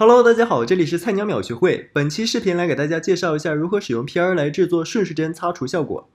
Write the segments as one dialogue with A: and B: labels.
A: Hello，大家好，这里是菜鸟秒学会。本期视频来给大家介绍一下如何使用 PR 来制作顺时针擦除效果。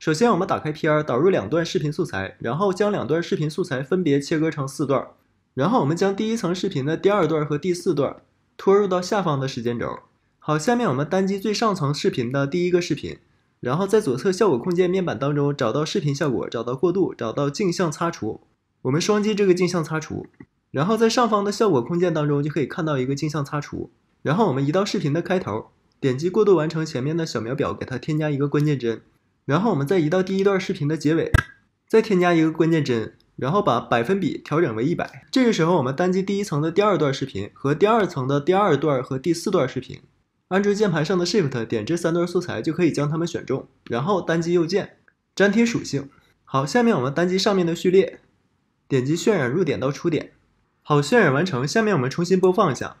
A: 首先，我们打开 PR，导入两段视频素材，然后将两段视频素材分别切割成四段，然后我们将第一层视频的第二段和第四段拖入到下方的时间轴。好，下面我们单击最上层视频的第一个视频。然后在左侧效果控件面板当中找到视频效果，找到过渡，找到镜像擦除。我们双击这个镜像擦除，然后在上方的效果控件当中就可以看到一个镜像擦除。然后我们移到视频的开头，点击过渡完成前面的小秒表，给它添加一个关键帧。然后我们再移到第一段视频的结尾，再添加一个关键帧，然后把百分比调整为一百。这个时候我们单击第一层的第二段视频和第二层的第二段和第四段视频。安卓键盘上的 Shift 点这三段素材就可以将它们选中，然后单击右键粘贴属性。好，下面我们单击上面的序列，点击渲染入点到出点。好，渲染完成。下面我们重新播放一下。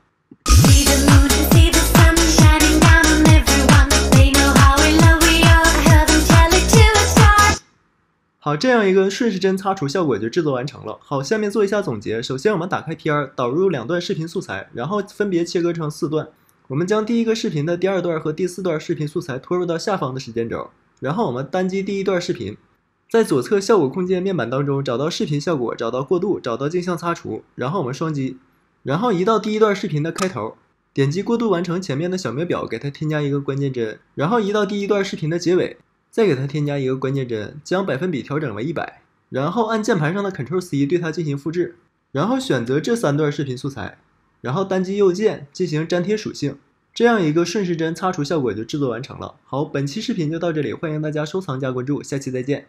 A: 好，这样一个顺时针擦除效果就制作完成了。好，下面做一下总结。首先我们打开 PR 导入两段视频素材，然后分别切割成四段。我们将第一个视频的第二段和第四段视频素材拖入到下方的时间轴，然后我们单击第一段视频，在左侧效果空间面板当中找到视频效果，找到过渡，找到镜像擦除，然后我们双击，然后移到第一段视频的开头，点击过渡完成前面的小秒表，给它添加一个关键帧，然后移到第一段视频的结尾，再给它添加一个关键帧，将百分比调整为一百，然后按键盘上的 Ctrl+C 对它进行复制，然后选择这三段视频素材。然后单击右键进行粘贴属性，这样一个顺时针擦除效果就制作完成了。好，本期视频就到这里，欢迎大家收藏加关注，下期再见。